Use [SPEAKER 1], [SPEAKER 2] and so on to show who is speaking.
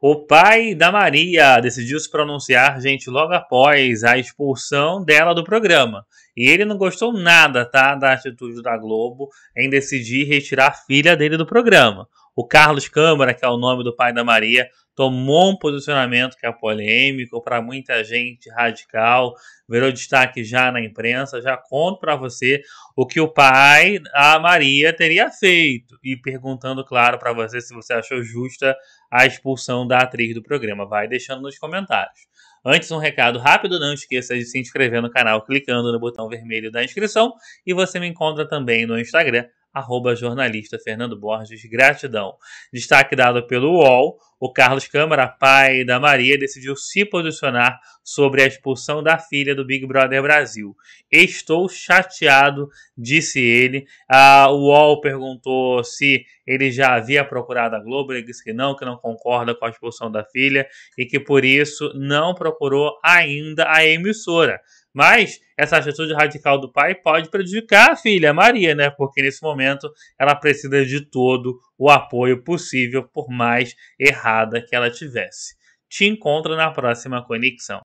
[SPEAKER 1] O pai da Maria decidiu se pronunciar, gente, logo após a expulsão dela do programa. E ele não gostou nada, tá, da atitude da Globo em decidir retirar a filha dele do programa. O Carlos Câmara, que é o nome do pai da Maria, tomou um posicionamento que é polêmico, para muita gente radical, virou destaque já na imprensa. Já conto para você o que o pai, a Maria, teria feito. E perguntando, claro, para você se você achou justa a expulsão da atriz do programa. Vai deixando nos comentários. Antes, um recado rápido: não esqueça de se inscrever no canal clicando no botão vermelho da inscrição. E você me encontra também no Instagram arroba jornalista Fernando Borges, gratidão. Destaque dado pelo UOL, o Carlos Câmara, pai da Maria, decidiu se posicionar sobre a expulsão da filha do Big Brother Brasil. Estou chateado, disse ele. A UOL perguntou se ele já havia procurado a Globo, ele disse que não, que não concorda com a expulsão da filha e que por isso não procurou ainda a emissora. Mas essa atitude radical do pai pode prejudicar a filha, Maria, né? Porque nesse momento ela precisa de todo o apoio possível, por mais errada que ela tivesse. Te encontro na próxima conexão.